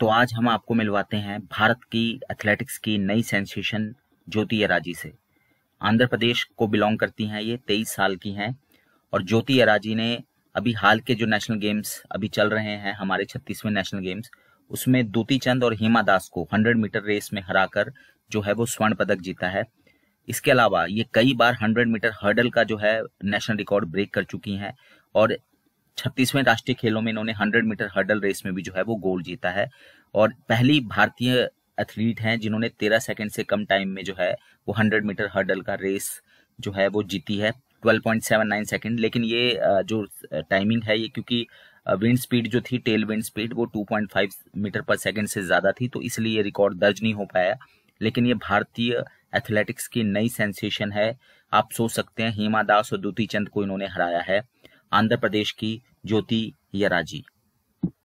तो आज हम आपको मिलवाते हैं भारत की एथलेटिक्स की नई सेंसेशन ज्योति अराजी से आंध्र प्रदेश को बिलोंग करती हैं ये तेईस साल की हैं और ज्योति अराजी ने अभी हाल के जो नेशनल गेम्स अभी चल रहे हैं हमारे छत्तीसवें नेशनल गेम्स उसमें दूति चंद और हेमा दास को हंड्रेड मीटर रेस में हराकर जो है वो स्वर्ण पदक जीता है इसके अलावा ये कई बार हंड्रेड मीटर हर्डल का जो है नेशनल रिकॉर्ड ब्रेक कर चुकी हैं और छत्तीसवें राष्ट्रीय खेलों में इन्होंने हंड्रेड मीटर हर्डल रेस में भी जो है वो गोल्ड जीता है और पहली भारतीय एथलीट हैं जिन्होंने तेरह सेकंड से कम टाइम में जो है वो हंड्रेड मीटर हर्डल का रेस जो है वो जीती है 12.79 सेकंड लेकिन ये जो टाइमिंग है ये क्योंकि विंड स्पीड जो थी टेल विंड स्पीड वो 2.5 मीटर पर सेकंड से ज़्यादा थी तो इसलिए ये रिकॉर्ड दर्ज नहीं हो पाया लेकिन ये भारतीय एथलेटिक्स की नई सेंसेशन है आप सोच सकते हैं हेमा दास और दुती चंद को इन्होंने हराया है आंध्र प्रदेश की ज्योति यराजी